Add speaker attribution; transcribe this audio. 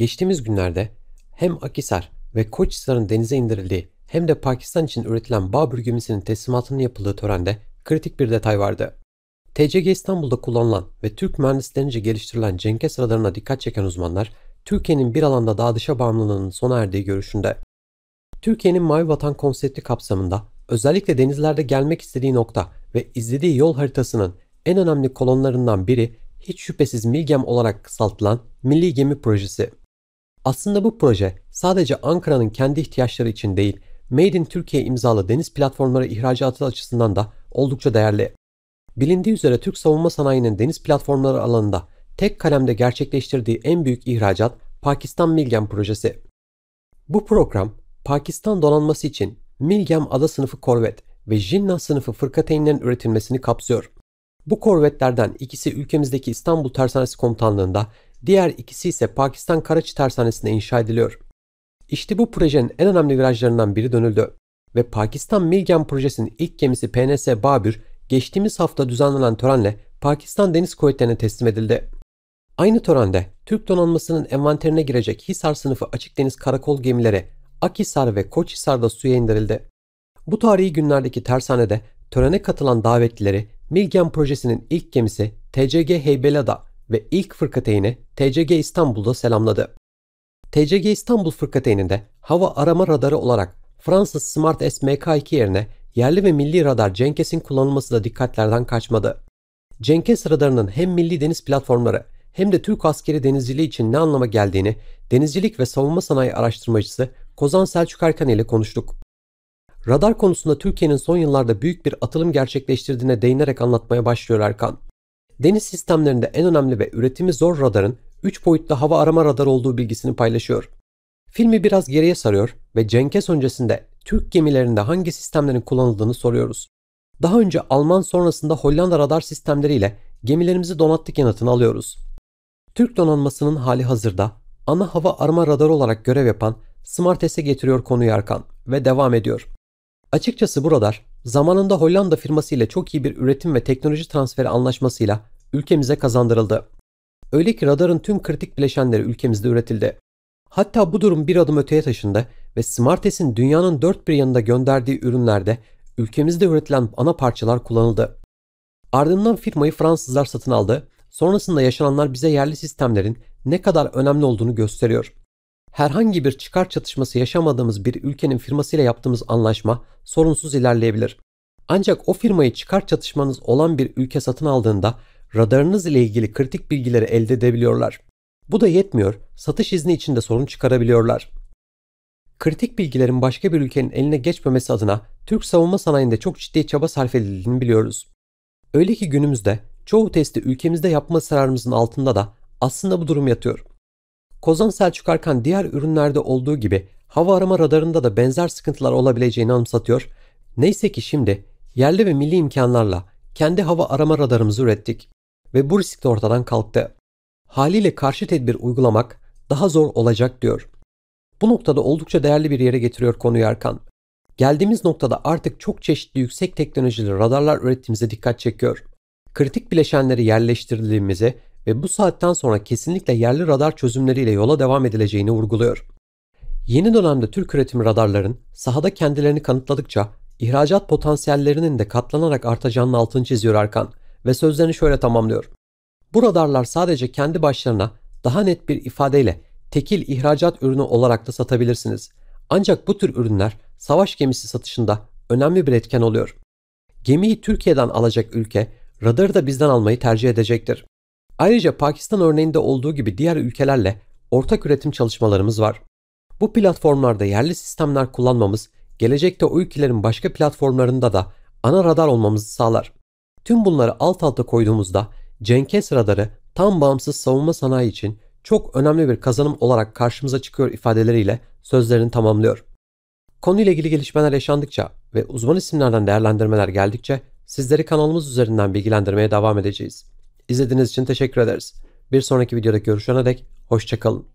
Speaker 1: Geçtiğimiz günlerde hem Akisar ve Koçhisar'ın denize indirildiği hem de Pakistan için üretilen Babür gemisinin teslimatının yapıldığı törende kritik bir detay vardı. TCG İstanbul'da kullanılan ve Türk mühendislerince geliştirilen Cenkes radarına dikkat çeken uzmanlar, Türkiye'nin bir alanda daha dışa bağımlılığının sona erdiği görüşünde. Türkiye'nin Mavi Vatan konsepti kapsamında özellikle denizlerde gelmek istediği nokta ve izlediği yol haritasının en önemli kolonlarından biri hiç şüphesiz MİGEM olarak kısaltılan Milli Gemi Projesi. Aslında bu proje sadece Ankara'nın kendi ihtiyaçları için değil, Made in Türkiye imzalı deniz platformları ihracatı açısından da oldukça değerli. Bilindiği üzere Türk savunma sanayinin deniz platformları alanında tek kalemde gerçekleştirdiği en büyük ihracat Pakistan Milgem projesi. Bu program Pakistan donanması için Milgem ada sınıfı korvet ve Jinna sınıfı fırkateynlerin üretilmesini kapsıyor. Bu korvetlerden ikisi ülkemizdeki İstanbul Tersanesi Komutanlığı'nda, diğer ikisi ise Pakistan Karaçi Tersanesi'nde inşa ediliyor. İşte bu projenin en önemli virajlarından biri dönüldü ve Pakistan Milgen projesinin ilk gemisi PNS Babür geçtiğimiz hafta düzenlenen törenle Pakistan Deniz Kuvvetleri'ne teslim edildi. Aynı törende Türk donanmasının envanterine girecek Hisar sınıfı açık deniz karakol gemileri Akhisar ve Koçhisar'da suya indirildi. Bu tarihi günlerdeki tersanede törene katılan davetlileri Milgen projesinin ilk gemisi TCG Heybeliada ve ilk fırkateyni TCG İstanbul'da selamladı. TCG İstanbul fırkateyninde hava arama radarı olarak Fransız Smart SMK-2 yerine yerli ve milli radar Cenkes'in kullanılması da dikkatlerden kaçmadı. Cenkes radarının hem milli deniz platformları hem de Türk askeri denizciliği için ne anlama geldiğini denizcilik ve savunma sanayi araştırmacısı Kozan Selçuk Erkan ile konuştuk. Radar konusunda Türkiye'nin son yıllarda büyük bir atılım gerçekleştirdiğine değinerek anlatmaya başlıyor Erkan deniz sistemlerinde en önemli ve üretimi zor radarın 3 boyutlu hava arama radarı olduğu bilgisini paylaşıyor. Filmi biraz geriye sarıyor ve Cenkes öncesinde Türk gemilerinde hangi sistemlerin kullanıldığını soruyoruz. Daha önce Alman sonrasında Hollanda radar sistemleriyle gemilerimizi donattık yanıtını alıyoruz. Türk donanmasının hali hazırda ana hava arama radarı olarak görev yapan Smartes'e getiriyor konuyu Erkan ve devam ediyor. Açıkçası bu radar Zamanında Hollanda firması ile çok iyi bir üretim ve teknoloji transferi anlaşmasıyla ülkemize kazandırıldı. Öyle ki radarın tüm kritik bileşenleri ülkemizde üretildi. Hatta bu durum bir adım öteye taşındı ve Smartes'in dünyanın dört bir yanında gönderdiği ürünlerde ülkemizde üretilen ana parçalar kullanıldı. Ardından firmayı Fransızlar satın aldı. Sonrasında yaşananlar bize yerli sistemlerin ne kadar önemli olduğunu gösteriyor herhangi bir çıkar çatışması yaşamadığımız bir ülkenin firmasıyla yaptığımız anlaşma sorunsuz ilerleyebilir. Ancak o firmayı çıkar çatışmanız olan bir ülke satın aldığında radarınız ile ilgili kritik bilgileri elde edebiliyorlar. Bu da yetmiyor, satış izni içinde sorun çıkarabiliyorlar. Kritik bilgilerin başka bir ülkenin eline geçmemesi adına Türk savunma sanayinde çok ciddi çaba sarf edildiğini biliyoruz. Öyle ki günümüzde çoğu testi ülkemizde yapma ısrarımızın altında da aslında bu durum yatıyor. Kozan Selçuk Arkan diğer ürünlerde olduğu gibi hava arama radarında da benzer sıkıntılar olabileceğini anımsatıyor. Neyse ki şimdi yerli ve milli imkanlarla kendi hava arama radarımızı ürettik ve bu risk de ortadan kalktı. Haliyle karşı tedbir uygulamak daha zor olacak diyor. Bu noktada oldukça değerli bir yere getiriyor konuyu Erkan. Geldiğimiz noktada artık çok çeşitli yüksek teknolojili radarlar ürettiğimize dikkat çekiyor. Kritik bileşenleri yerleştirdiğimizi ve bu saatten sonra kesinlikle yerli radar çözümleriyle yola devam edileceğini vurguluyor. Yeni dönemde Türk üretimi radarların sahada kendilerini kanıtladıkça ihracat potansiyellerinin de katlanarak artacağının altını çiziyor Arkan ve sözlerini şöyle tamamlıyor. Bu radarlar sadece kendi başlarına daha net bir ifadeyle tekil ihracat ürünü olarak da satabilirsiniz. Ancak bu tür ürünler savaş gemisi satışında önemli bir etken oluyor. Gemiyi Türkiye'den alacak ülke radarı da bizden almayı tercih edecektir. Ayrıca Pakistan örneğinde olduğu gibi diğer ülkelerle ortak üretim çalışmalarımız var. Bu platformlarda yerli sistemler kullanmamız gelecekte o ülkelerin başka platformlarında da ana radar olmamızı sağlar. Tüm bunları alt alta koyduğumuzda Cenkes radarı tam bağımsız savunma sanayi için çok önemli bir kazanım olarak karşımıza çıkıyor ifadeleriyle sözlerini tamamlıyor. Konuyla ilgili gelişmeler yaşandıkça ve uzman isimlerden değerlendirmeler geldikçe sizleri kanalımız üzerinden bilgilendirmeye devam edeceğiz. İzlediğiniz için teşekkür ederiz. Bir sonraki videoda görüşene dek hoşçakalın.